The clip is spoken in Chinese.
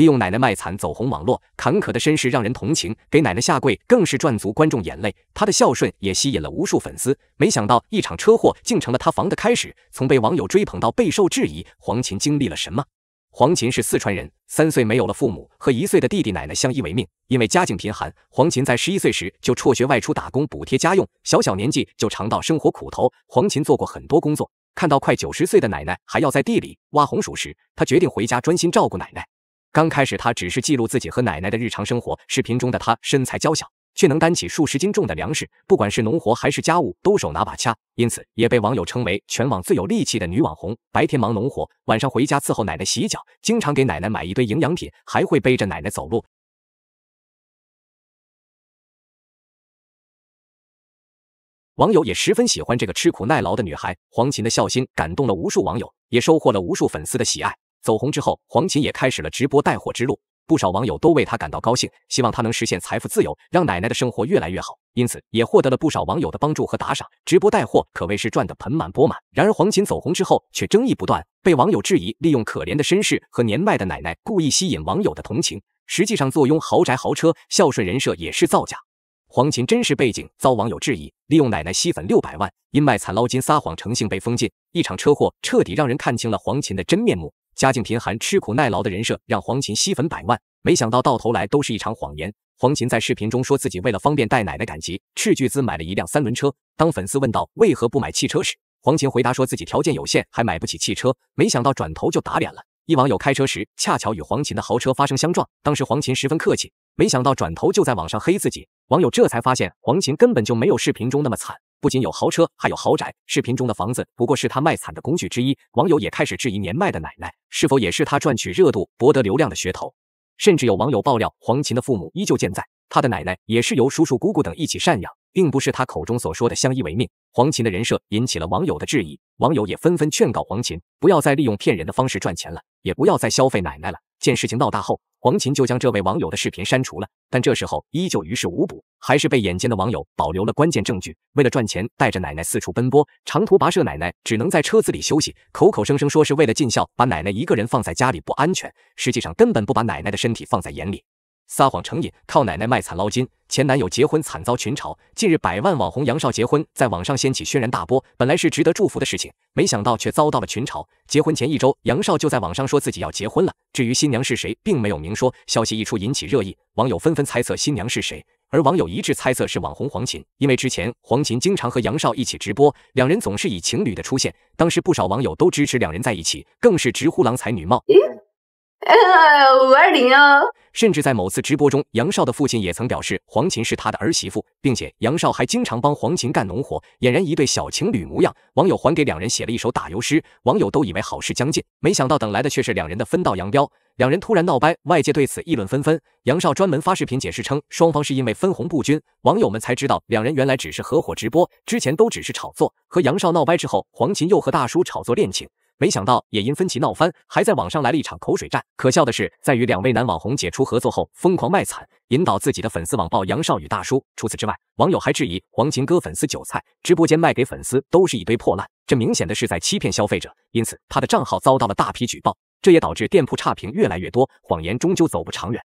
利用奶奶卖惨走红网络，坎坷的身世让人同情，给奶奶下跪更是赚足观众眼泪。她的孝顺也吸引了无数粉丝。没想到一场车祸竟成了她房的开始，从被网友追捧到备受质疑，黄琴经历了什么？黄琴是四川人，三岁没有了父母，和一岁的弟弟奶奶相依为命。因为家境贫寒，黄琴在十一岁时就辍学外出打工补贴家用，小小年纪就尝到生活苦头。黄琴做过很多工作，看到快九十岁的奶奶还要在地里挖红薯时，她决定回家专心照顾奶奶。刚开始，她只是记录自己和奶奶的日常生活。视频中的她身材娇小，却能担起数十斤重的粮食。不管是农活还是家务，都手拿把掐，因此也被网友称为全网最有力气的女网红。白天忙农活，晚上回家伺候奶奶洗脚，经常给奶奶买一堆营养品，还会背着奶奶走路。网友也十分喜欢这个吃苦耐劳的女孩。黄琴的孝心感动了无数网友，也收获了无数粉丝的喜爱。走红之后，黄琴也开始了直播带货之路，不少网友都为他感到高兴，希望他能实现财富自由，让奶奶的生活越来越好，因此也获得了不少网友的帮助和打赏。直播带货可谓是赚得盆满钵满。然而，黄琴走红之后却争议不断，被网友质疑利用可怜的身世和年迈的奶奶故意吸引网友的同情，实际上坐拥豪宅豪车、孝顺人设也是造假。黄琴真实背景遭网友质疑，利用奶奶吸粉六百万，因卖惨捞金、撒谎成性被封禁。一场车祸彻底让人看清了黄琴的真面目。家境贫寒、吃苦耐劳的人设让黄琴吸粉百万，没想到到头来都是一场谎言。黄琴在视频中说自己为了方便带奶奶赶集，斥巨资买了一辆三轮车。当粉丝问到为何不买汽车时，黄琴回答说自己条件有限，还买不起汽车。没想到转头就打脸了。一网友开车时恰巧与黄琴的豪车发生相撞，当时黄琴十分客气，没想到转头就在网上黑自己。网友这才发现黄琴根本就没有视频中那么惨。不仅有豪车，还有豪宅。视频中的房子不过是他卖惨的工具之一。网友也开始质疑年迈的奶奶是否也是他赚取热度、博得流量的噱头。甚至有网友爆料，黄琴的父母依旧健在，他的奶奶也是由叔叔、姑姑等一起赡养，并不是他口中所说的相依为命。黄琴的人设引起了网友的质疑，网友也纷纷劝告黄琴不要再利用骗人的方式赚钱了，也不要再消费奶奶了。见事情闹大后，黄琴就将这位网友的视频删除了，但这时候依旧于事无补，还是被眼尖的网友保留了关键证据。为了赚钱，带着奶奶四处奔波，长途跋涉，奶奶只能在车子里休息，口口声声说是为了尽孝，把奶奶一个人放在家里不安全，实际上根本不把奶奶的身体放在眼里。撒谎成瘾，靠奶奶卖惨捞金。前男友结婚惨遭群嘲。近日，百万网红杨少结婚，在网上掀起轩然大波。本来是值得祝福的事情，没想到却遭到了群嘲。结婚前一周，杨少就在网上说自己要结婚了。至于新娘是谁，并没有明说。消息一出，引起热议，网友纷纷猜测新娘是谁。而网友一致猜测是网红黄琴，因为之前黄琴经常和杨少一起直播，两人总是以情侣的出现。当时不少网友都支持两人在一起，更是直呼郎才女貌。五二零哦，甚至在某次直播中，杨少的父亲也曾表示黄琴是他的儿媳妇，并且杨少还经常帮黄琴干农活，俨然一对小情侣模样。网友还给两人写了一首打油诗。网友都以为好事将近，没想到等来的却是两人的分道扬镳。两人突然闹掰，外界对此议论纷纷。杨少专门发视频解释称，双方是因为分红不均。网友们才知道，两人原来只是合伙直播，之前都只是炒作。和杨少闹掰之后，黄琴又和大叔炒作恋情。没想到也因分歧闹翻，还在网上来了一场口水战。可笑的是，在与两位男网红解除合作后，疯狂卖惨，引导自己的粉丝网暴杨少宇大叔。除此之外，网友还质疑黄琴哥粉丝韭菜，直播间卖给粉丝都是一堆破烂，这明显的是在欺骗消费者。因此，他的账号遭到了大批举报，这也导致店铺差评越来越多，谎言终究走不长远。